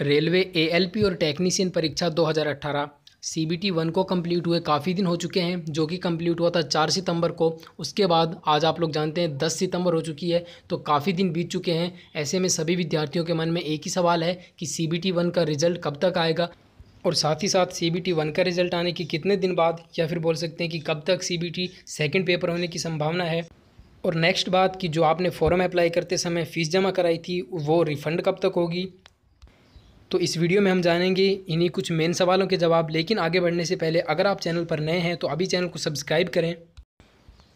railway ALP और technician परीक्षा 2018 CBT one को कंप्लीट हुए काफ़ी दिन हो चुके हैं जो कि कंप्लीट हुआ था चार सितंबर को उसके बाद आज आप लोग जानते हैं दस सितंबर हो चुकी है तो काफ़ी दिन बीत चुके हैं ऐसे में सभी विद्यार्थियों के मन में एक ही सवाल है कि सीबीटी वन का रिजल्ट कब तक आएगा और साथ ही साथ सी बी टी वन का रिजल्ट आने के कितने दिन बाद या फिर बोल सकते हैं कि कब तक C B T second paper होने की संभावना है और नेक्स्ट बात कि जो आपने फॉर्म अप्लाई करते समय फ़ीस जमा कराई थी वो रिफ़ंड कब तक होगी तो इस वीडियो में हम जानेंगे इन्हीं कुछ मेन सवालों के जवाब लेकिन आगे बढ़ने से पहले अगर आप चैनल पर नए हैं तो अभी चैनल को सब्सक्राइब करें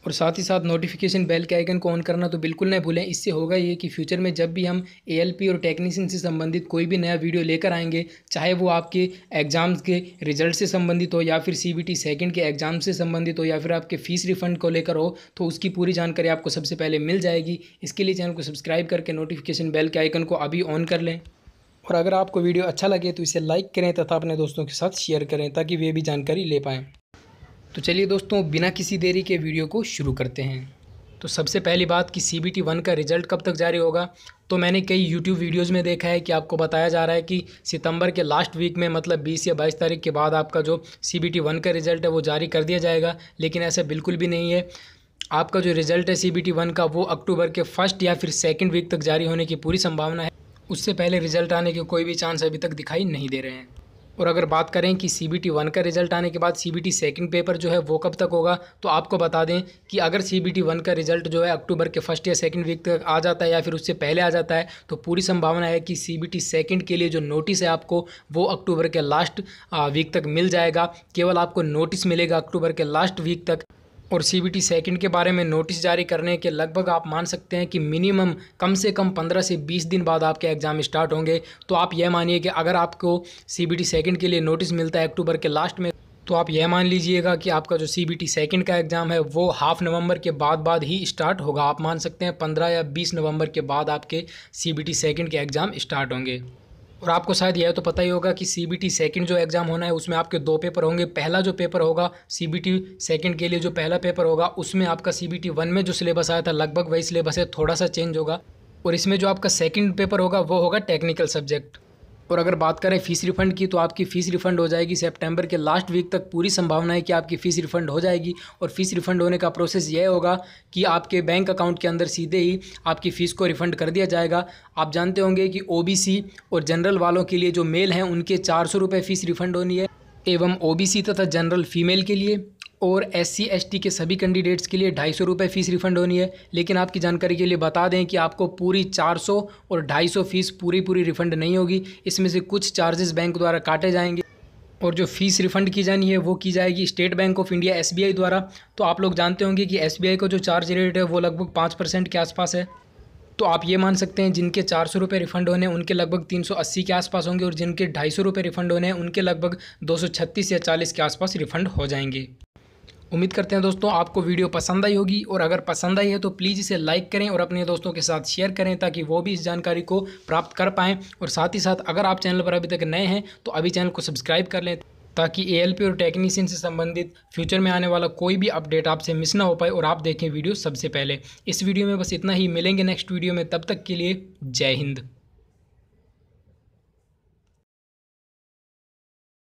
और साथ ही साथ नोटिफिकेशन बेल के आइकन को ऑन करना तो बिल्कुल नहीं भूलें इससे होगा ये कि फ्यूचर में जब भी हम एएलपी और टेक्नीशियन से संबंधित कोई भी नया वीडियो लेकर आएंगे चाहे वो आपके एग्ज़ाम्स के रिजल्ट से संबंधित हो या फिर सीबीटी सेकंड के एग्ज़ाम से संबंधित हो या फिर आपके फ़ीस रिफंड को लेकर हो तो उसकी पूरी जानकारी आपको सबसे पहले मिल जाएगी इसके लिए चैनल को सब्सक्राइब करके नोटिफिकेशन बेल के आइकन को अभी ऑन कर लें और अगर आपको वीडियो अच्छा लगे तो इसे लाइक करें तथा अपने दोस्तों के साथ शेयर करें ताकि वे भी जानकारी ले पाएँ तो चलिए दोस्तों बिना किसी देरी के वीडियो को शुरू करते हैं तो सबसे पहली बात कि सी बी टी वन का रिजल्ट कब तक जारी होगा तो मैंने कई यूट्यूब वीडियोज़ में देखा है कि आपको बताया जा रहा है कि सितंबर के लास्ट वीक में मतलब 20 या 22 तारीख के बाद आपका जो सी बी टी वन का रिजल्ट है वो जारी कर दिया जाएगा लेकिन ऐसा बिल्कुल भी नहीं है आपका जो रिजल्ट है सी बी टी वन का वो अक्टूबर के फर्स्ट या फिर सेकेंड वीक तक जारी होने की पूरी संभावना है उससे पहले रिजल्ट आने के कोई भी चांस अभी तक दिखाई नहीं दे रहे हैं और अगर बात करें कि सी बी टी वन का रिजल्ट आने के बाद C B T second paper जो है वो कब तक होगा तो आपको बता दें कि अगर सी बी टी वन का रिजल्ट जो है अक्टूबर के फर्स्ट या सेकेंड वीक तक आ जाता है या फिर उससे पहले आ जाता है तो पूरी संभावना है कि सी बी टी सेकेंड के लिए जो नोटिस है आपको वो अक्टूबर के लास्ट वीक तक मिल जाएगा केवल आपको नोटिस मिलेगा अक्टूबर के लास्ट वीक तक और सी बी सेकंड के बारे में नोटिस जारी करने के लगभग आप मान सकते हैं कि मिनिमम कम से कम पंद्रह से बीस दिन बाद आपके एग्ज़ाम स्टार्ट होंगे तो आप यह मानिए कि अगर आपको सी बी सेकंड के लिए नोटिस मिलता है अक्टूबर के लास्ट में तो आप यह मान लीजिएगा कि आपका जो सी बी टी सेकेंड का एग्ज़ाम है वो हाफ नवंबर के बाद बाद ही स्टार्ट होगा आप मान सकते हैं पंद्रह या बीस नवंबर के बाद आपके सी बी टी सेकेंड के एग्ज़ाम स्टार्ट होंगे और आपको शायद यह तो पता ही होगा कि सी बी टी सेकेंड जो एग्ज़ाम होना है उसमें आपके दो पेपर होंगे पहला जो पेपर होगा सी बी टी सेकेंड के लिए जो पहला पेपर होगा उसमें आपका सी बी टी वन में जो सिलेबस आया था लगभग वही सिलेबस है थोड़ा सा चेंज होगा और इसमें जो आपका सेकेंड पेपर होगा वो होगा टेक्निकल सब्जेक्ट और अगर बात करें फ़ीस रिफ़ंड की तो आपकी फ़ीस रिफ़ंड हो जाएगी सेप्टेम्बर के लास्ट वीक तक पूरी संभावना है कि आपकी फ़ीस रिफ़ंड हो जाएगी और फ़ीस रिफ़ंड होने का प्रोसेस यह होगा कि आपके बैंक अकाउंट के अंदर सीधे ही आपकी फ़ीस को रिफ़ंड कर दिया जाएगा आप जानते होंगे कि ओ और जनरल वालों के लिए जो मेल हैं उनके चार सौ फ़ीस रिफ़ंड होनी है एवं ओ तथा जनरल फीमेल के लिए और एस सी के सभी कैंडिडेट्स के लिए ढाई सौ रुपये फ़ीस रिफंड होनी है लेकिन आपकी जानकारी के लिए बता दें कि आपको पूरी 400 और 250 फ़ीस पूरी पूरी रिफंड नहीं होगी इसमें से कुछ चार्जेस बैंक द्वारा काटे जाएंगे और जो फीस रिफंड की जानी है वो की जाएगी State Bank of India S द्वारा तो आप लोग जानते होंगे कि एस का जो चार्ज रेट है वो लगभग पाँच के आसपास है तो आप ये मान सकते हैं जिनके चार सौ रुपये रिफंड होने उनके लगभग तीन सौ अस्सी के आसपास होंगे और जिनके ढाई सौ रुपये रिफंड होने उनके लगभग दो सौ छत्तीस या चालीस के आसपास रिफंड हो जाएंगे उम्मीद करते हैं दोस्तों आपको वीडियो पसंद आई होगी और अगर पसंद आई है तो प्लीज़ इसे लाइक करें और अपने दोस्तों के साथ शेयर करें ताकि वो भी इस जानकारी को प्राप्त कर पाएँ और साथ ही साथ अगर आप चैनल पर अभी तक नए हैं तो अभी चैनल को सब्सक्राइब कर लें ताकि ए और टेक्नीशियन से संबंधित फ्यूचर में आने वाला कोई भी अपडेट आपसे मिस ना हो पाए और आप देखें वीडियो सबसे पहले इस वीडियो में बस इतना ही मिलेंगे नेक्स्ट वीडियो में तब तक के लिए जय हिंद